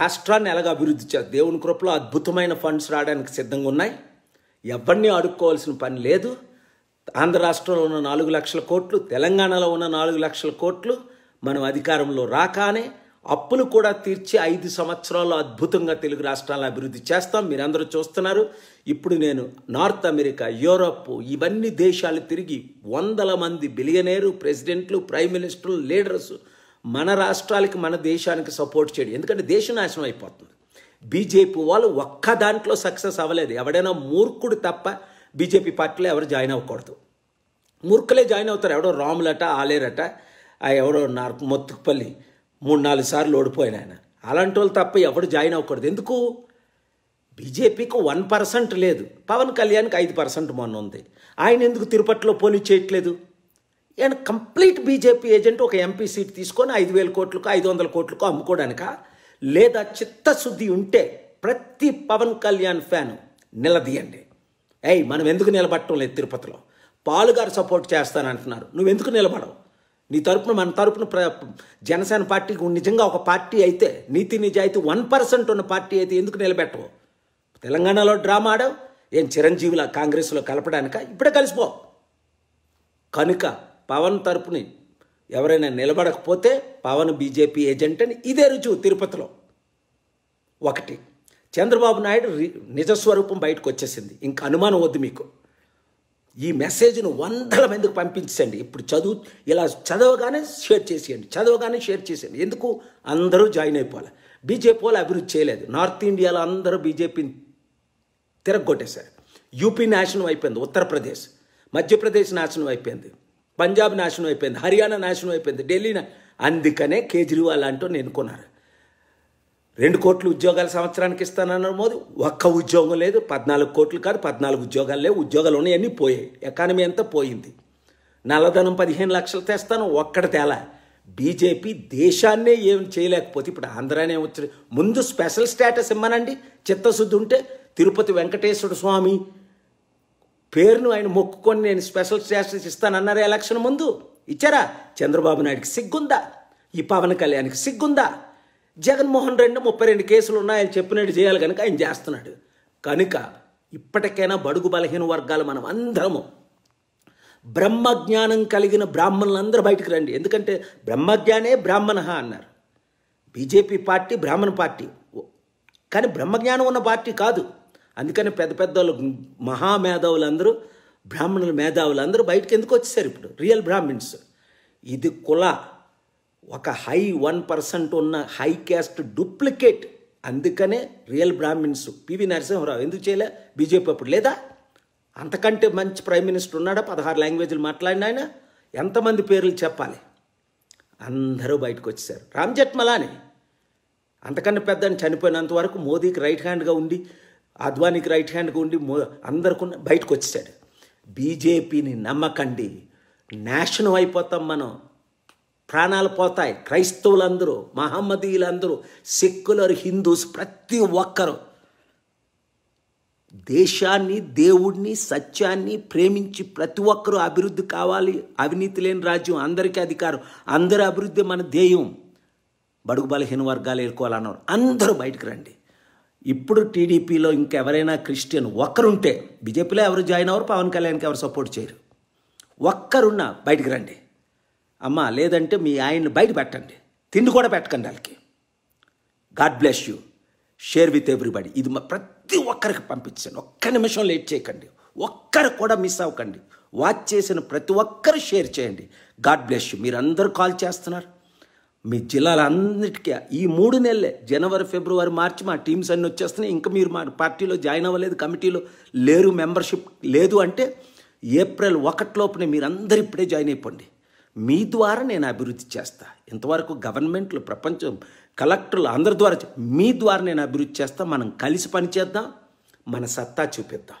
రాష్ట్రాన్ని ఎలాగ అభివృద్ధి చేయాలి దేవుని కృపలో అద్భుతమైన ఫండ్స్ రావడానికి సిద్ధంగా ఉన్నాయి ఎవరిని అడుక్కోవాల్సిన పని లేదు ఆంధ్ర రాష్ట్రంలో ఉన్న నాలుగు లక్షల కోట్లు తెలంగాణలో ఉన్న నాలుగు లక్షల కోట్లు మనం అధికారంలో రాకానే అప్పులు కూడా తీర్చి ఐదు సంవత్సరాల్లో అద్భుతంగా తెలుగు రాష్ట్రాలను అభివృద్ధి చేస్తాం మీరందరూ చూస్తున్నారు ఇప్పుడు నేను నార్త్ అమెరికా యూరప్ ఇవన్నీ దేశాలు తిరిగి వందల మంది బిలియనేరు ప్రెసిడెంట్లు ప్రైమ్ మినిస్టర్లు లీడర్స్ మన రాష్ట్రాలకి మన దేశానికి సపోర్ట్ చేయడం ఎందుకంటే దేశం నాశనం అయిపోతుంది బీజేపీ వాళ్ళు ఒక్క దాంట్లో సక్సెస్ అవ్వలేదు ఎవడైనా మూర్ఖుడు తప్ప బీజేపీ పార్టీలో ఎవరు జాయిన్ అవ్వకూడదు మూర్ఖులే జాయిన్ అవుతారు ఎవడో రాములట ఆలేరట ఎవడో నార్ మొత్తుకుపల్లి మూడు నాలుగు సార్లు ఓడిపోయిన ఆయన అలాంటి వాళ్ళు తప్ప ఎవడు జాయిన్ అవ్వకూడదు ఎందుకు బీజేపీకి వన్ పర్సెంట్ లేదు పవన్ కళ్యాణ్కి ఐదు పర్సెంట్ మొన్న ఉంది ఆయన ఎందుకు తిరుపతిలో పోలీ చేయట్లేదు అండ్ కంప్లీట్ బీజేపీ ఏజెంట్ ఒక ఎంపీ సీట్ తీసుకొని ఐదు వేల కోట్లకు ఐదు వందల కోట్లకు అమ్ముకోవడానిక లేదా చిత్తశుద్ధి ఉంటే ప్రతి పవన్ కళ్యాణ్ ఫ్యాన్ నిలదీయండి ఏయ్ మనం ఎందుకు నిలబట్టడం లేదు తిరుపతిలో పాలుగారు సపోర్ట్ చేస్తానంటున్నారు నువ్వెందుకు నిలబడవు నీ తరపున మన తరపున ప్ర జనసేన పార్టీకి నిజంగా ఒక పార్టీ అయితే నీతి నిజాయితీ వన్ పర్సెంట్ ఉన్న పార్టీ అయితే ఎందుకు నిలబెట్టవు తెలంగాణలో డ్రామా ఆడవు ఏం చిరంజీవుల కాంగ్రెస్లో కలపడానిక ఇప్పుడే కలిసిపో కనుక పవన్ తరపుని ఎవరైనా నిలబడకపోతే పవన్ బీజేపీ ఏజెంట్ అని ఇదే రుజువు తిరుపతిలో ఒకటి చంద్రబాబు నాయుడు నిజస్వరూపం బయటకు వచ్చేసింది ఇంక అనుమానం వద్దు మీకు ఈ మెసేజ్ను వందల మందికి పంపించండి ఇప్పుడు చదువు ఇలా చదవగానే షేర్ చేసేయండి చదవగానే షేర్ చేసేయండి ఎందుకు అందరూ జాయిన్ అయిపోవాలి బీజేపీ వాళ్ళు అభివృద్ధి చేయలేదు నార్త్ ఇండియాలో అందరూ బీజేపీని తిరగొట్టేశారు యూపీ నాశనం అయిపోయింది ఉత్తరప్రదేశ్ మధ్యప్రదేశ్ నాశనం అయిపోయింది పంజాబ్ నాశనం అయిపోయింది హర్యానా నాశనం అయిపోయింది ఢిల్లీ అందుకనే కేజ్రీవాల్ అంటూ నేను కొన్నారు రెండు కోట్లు ఉద్యోగాలు సంవత్సరానికి ఇస్తానన్నారు మోదీ ఒక్క ఉద్యోగం లేదు పద్నాలుగు కోట్లు కాదు పద్నాలుగు ఉద్యోగాలు లేవు ఉద్యోగాలు ఉన్నాయన్నీ పోయాయి ఎకానమీ అంతా పోయింది నల్లధనం పదిహేను లక్షలు తెస్తాను ఒక్కడ తేలా బీజేపీ దేశాన్నే ఏం చేయలేకపోతే ఇప్పుడు ఆంధ్రానే వచ్చి ముందు స్పెషల్ స్టేటస్ ఇమ్మనండి చిత్తశుద్ధి ఉంటే తిరుపతి వెంకటేశ్వర స్వామి పేరును ఆయన మొక్కుకొని నేను స్పెషల్ స్టేషన్స్ ఇస్తానన్నారు ఎలక్షన్ ముందు ఇచ్చారా చంద్రబాబు నాయుడికి సిగ్గుందా ఈ పవన్ కళ్యాణ్కి సిగ్గుందా జగన్మోహన్ రెడ్డి ముప్పై రెండు కేసులు ఉన్నాయని చెప్పినట్టు చేయాలి కనుక ఆయన చేస్తున్నాడు కనుక ఇప్పటికైనా బడుగు బలహీన వర్గాలు మనం అందరము బ్రహ్మజ్ఞానం కలిగిన బ్రాహ్మణులందరూ బయటకు రండి ఎందుకంటే బ్రహ్మజ్ఞానే బ్రాహ్మణ అన్నారు బీజేపీ పార్టీ బ్రాహ్మణ పార్టీ కానీ బ్రహ్మజ్ఞానం ఉన్న పార్టీ కాదు అందుకని పెద్ద పెద్ద వాళ్ళు మహామేధావులందరూ బ్రాహ్మణుల మేధావులందరూ బయటకు ఎందుకు వచ్చేసారు ఇప్పుడు రియల్ బ్రాహ్మిన్స్ ఇది కుల ఒక హై వన్ పర్సెంట్ ఉన్న హై క్యాస్ట్ డూప్లికేట్ అందుకనే రియల్ బ్రాహ్మిన్స్ పివి నరసింహరావు ఎందుకు చేయలే బీజేపీ అప్పుడు లేదా అంతకంటే మంచి ప్రైమ్ మినిస్టర్ ఉన్నాడా పదహారు లాంగ్వేజ్లు మాట్లాడిన ఆయన ఎంతమంది పేర్లు చెప్పాలి అందరూ బయటకు వచ్చేసారు రామ్ జెట్మలానే అంతకన్నా పెద్ద చనిపోయినంత వరకు మోదీకి రైట్ హ్యాండ్గా ఉండి అద్వానికి రైట్ హ్యాండ్గా ఉండి అందరికి బయటకు వచ్చాడు బీజేపీని నమ్మకండి నేషన్ అయిపోతాం మనం ప్రాణాలు పోతాయి క్రైస్తవులందరూ మహమ్మదీయులందరూ సెక్యులర్ హిందూస్ ప్రతి ఒక్కరూ దేశాన్ని దేవుడిని సత్యాన్ని ప్రేమించి ప్రతి ఒక్కరూ అభివృద్ధి కావాలి అవినీతి లేని రాజ్యం అందరికీ అధికారం అందరి అభివృద్ధి మన ధ్యేయం బడుగు బలహీన వర్గాలు ఎదుర్కోవాలన్నారు అందరూ బయటకు రండి ఇప్పుడు టీడీపీలో ఇంకెవరైనా క్రిస్టియన్ ఒక్కరుంటే బీజేపీలో ఎవరు జాయిన్ అవ్వరు పవన్ కళ్యాణ్కి ఎవరు సపోర్ట్ చేయరు ఒక్కరున్నా బయటికి రండి అమ్మ లేదంటే మీ ఆయన్ని బయట పెట్టండి తిండి కూడా పెట్టకండి వాళ్ళకి god bless you share with everybody ఇది ప్రతి ఒక్కరికి పంపించండి ఒక్క నిమిషం లేట్ చేయకండి ఒక్కరు కూడా మిస్ అవ్వకండి వాచ్ చేసిన ప్రతి ఒక్కరు షేర్ చేయండి గాడ్ బ్లెస్ యూ మీరందరూ కాల్ చేస్తున్నారు మీ అన్నిటికీ ఈ మూడు నెలలే జనవరి ఫిబ్రవరి మార్చి మా టీమ్స్ అన్నీ వచ్చేస్తున్నాయి ఇంకా మీరు మా పార్టీలో జాయిన్ అవ్వలేదు కమిటీలో లేరు మెంబర్షిప్ లేదు అంటే ఏప్రిల్ ఒకటిలోపునే అందరు ఇప్పుడే జాయిన్ అయిపోండి మీ ద్వారా నేను అభివృద్ధి చేస్తా ఇంతవరకు గవర్నమెంట్లు ప్రపంచం కలెక్టర్లు అందరి ద్వారా మీ ద్వారా నేను అభివృద్ధి చేస్తా మనం కలిసి పనిచేద్దాం మన సత్తా చూపిద్దాం